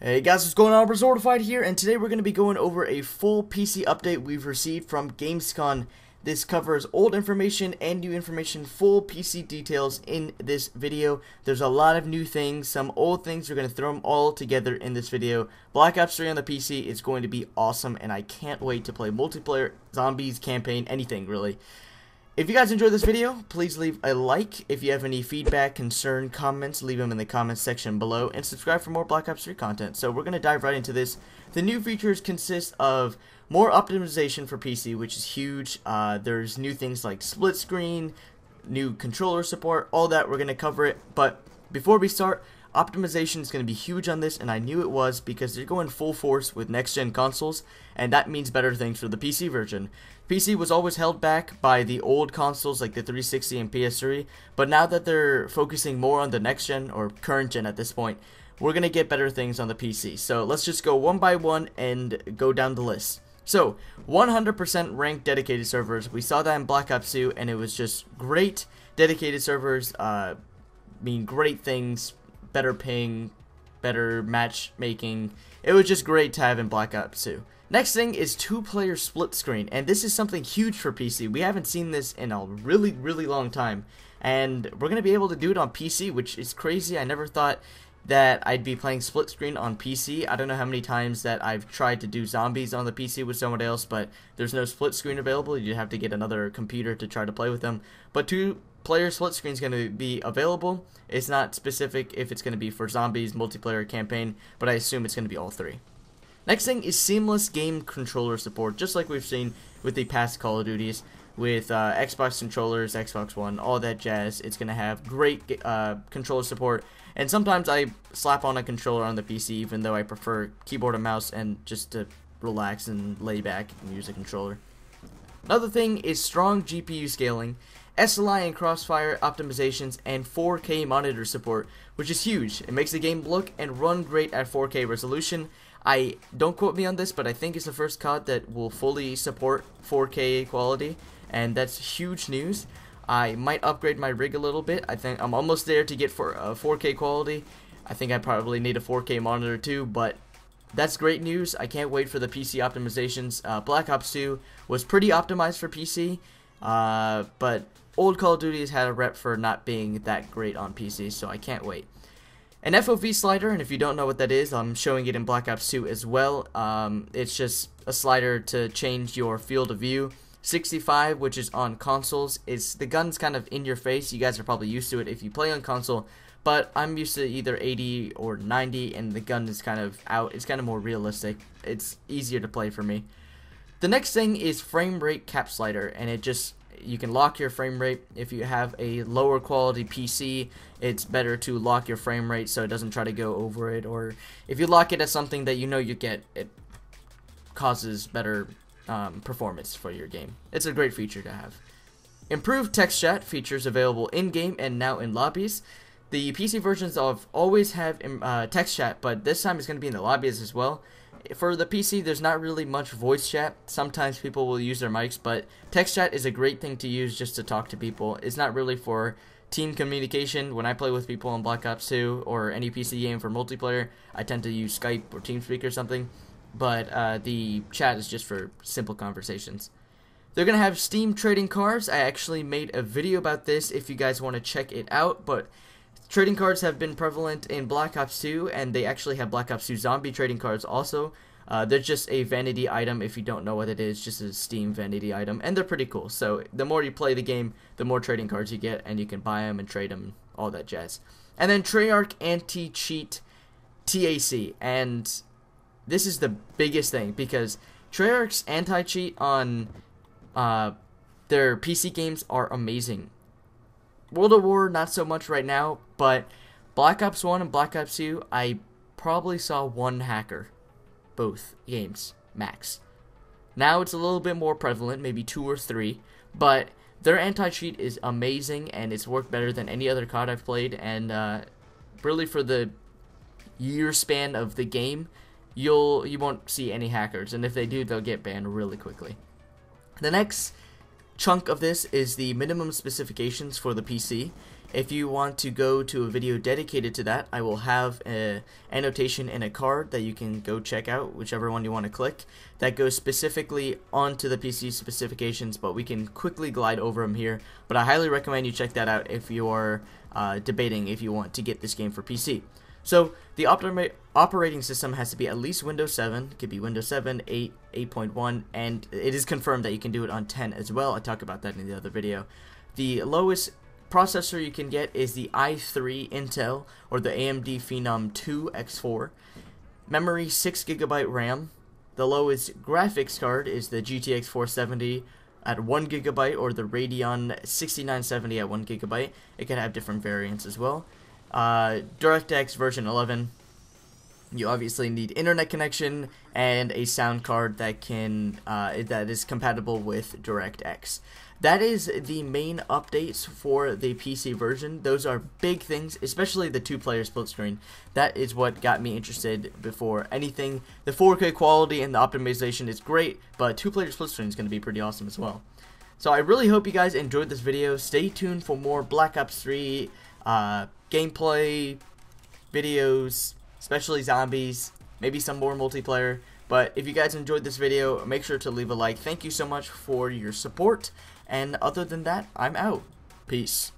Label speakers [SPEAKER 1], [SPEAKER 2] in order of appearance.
[SPEAKER 1] Hey guys, what's going on? Resortified here, and today we're going to be going over a full PC update we've received from Gamescon. This covers old information and new information, full PC details in this video. There's a lot of new things, some old things, we're going to throw them all together in this video. Black Ops 3 on the PC is going to be awesome, and I can't wait to play multiplayer, zombies, campaign, anything really. If you guys enjoyed this video, please leave a like. If you have any feedback, concern, comments, leave them in the comments section below. And subscribe for more Black Ops 3 content. So we're going to dive right into this. The new features consist of more optimization for PC, which is huge. Uh, there's new things like split screen, new controller support, all that. We're going to cover it. But before we start, Optimization is going to be huge on this, and I knew it was because they're going full force with next-gen consoles, and that means better things for the PC version. PC was always held back by the old consoles like the 360 and PS3, but now that they're focusing more on the next-gen, or current-gen at this point, we're going to get better things on the PC. So let's just go one by one and go down the list. So, 100% ranked dedicated servers. We saw that in Black Ops 2, and it was just great dedicated servers, uh, mean great things better ping, better matchmaking. It was just great to have in Black Ops 2. Next thing is two-player split screen, and this is something huge for PC. We haven't seen this in a really, really long time, and we're going to be able to do it on PC, which is crazy. I never thought that I'd be playing split screen on PC. I don't know how many times that I've tried to do zombies on the PC with someone else, but there's no split screen available. You have to get another computer to try to play with them. But two player split screen is going to be available. It's not specific if it's going to be for zombies, multiplayer, campaign, but I assume it's going to be all three. Next thing is seamless game controller support, just like we've seen with the past Call of Duties, with uh, Xbox controllers, Xbox One, all that jazz. It's going to have great uh, controller support, and sometimes I slap on a controller on the PC, even though I prefer keyboard and mouse and just to relax and lay back and use a controller. Another thing is strong GPU scaling, SLI and crossfire optimizations, and 4K monitor support, which is huge. It makes the game look and run great at 4K resolution. I don't quote me on this, but I think it's the first COD that will fully support 4K quality, and that's huge news. I might upgrade my rig a little bit. I think I'm almost there to get for uh, 4K quality. I think I probably need a 4K monitor too, but that's great news. I can't wait for the PC optimizations. Uh, Black Ops 2 was pretty optimized for PC, uh, but old Call of Duty's had a rep for not being that great on PC, so I can't wait. An FOV slider, and if you don't know what that is, I'm showing it in Black Ops 2 as well. Um, it's just a slider to change your field of view. 65, which is on consoles, is the gun's kind of in your face. You guys are probably used to it if you play on console, but I'm used to either 80 or 90 and the gun is kind of out. It's kind of more realistic. It's easier to play for me. The next thing is frame rate cap slider and it just you can lock your frame rate if you have a lower quality PC it's better to lock your frame rate so it doesn't try to go over it or if you lock it at something that you know you get it causes better um, performance for your game it's a great feature to have improved text chat features available in game and now in lobbies the PC versions of always have um, uh, text chat, but this time it's going to be in the lobbies as well. For the PC, there's not really much voice chat. Sometimes people will use their mics, but text chat is a great thing to use just to talk to people. It's not really for team communication. When I play with people in Black Ops 2 or any PC game for multiplayer, I tend to use Skype or TeamSpeak or something. But uh, the chat is just for simple conversations. They're going to have Steam trading cards. I actually made a video about this if you guys want to check it out, but Trading cards have been prevalent in Black Ops 2, and they actually have Black Ops 2 zombie trading cards also. Uh, they're just a vanity item if you don't know what it is, just a Steam vanity item, and they're pretty cool. So the more you play the game, the more trading cards you get, and you can buy them and trade them, all that jazz. And then Treyarch Anti Cheat TAC, and this is the biggest thing because Treyarch's anti cheat on uh, their PC games are amazing. World of War, not so much right now, but Black Ops 1 and Black Ops 2, I probably saw one hacker. Both games, max. Now it's a little bit more prevalent, maybe two or three, but their anti cheat is amazing and it's worked better than any other COD I've played. And uh, really, for the year span of the game, you'll you won't see any hackers, and if they do, they'll get banned really quickly. The next chunk of this is the minimum specifications for the PC. If you want to go to a video dedicated to that, I will have an annotation and a card that you can go check out, whichever one you want to click, that goes specifically onto the PC specifications, but we can quickly glide over them here. But I highly recommend you check that out if you're uh, debating if you want to get this game for PC. So the operating system has to be at least Windows 7. It could be Windows 7, 8, 8.1, and it is confirmed that you can do it on 10 as well. I talk about that in the other video. The lowest processor you can get is the i3 Intel or the AMD Phenom 2 X4. Memory 6 gigabyte RAM. The lowest graphics card is the GTX 470 at one gigabyte or the Radeon 6970 at one gigabyte. It can have different variants as well. Uh, DirectX version 11. You obviously need internet connection and a sound card that can uh, that is compatible with DirectX. That is the main updates for the PC version. Those are big things, especially the two-player split screen. That is what got me interested before anything. The 4K quality and the optimization is great, but two-player split screen is going to be pretty awesome as well. So I really hope you guys enjoyed this video. Stay tuned for more Black Ops 3 uh, gameplay videos, especially zombies, maybe some more multiplayer. But if you guys enjoyed this video, make sure to leave a like. Thank you so much for your support. And other than that, I'm out. Peace.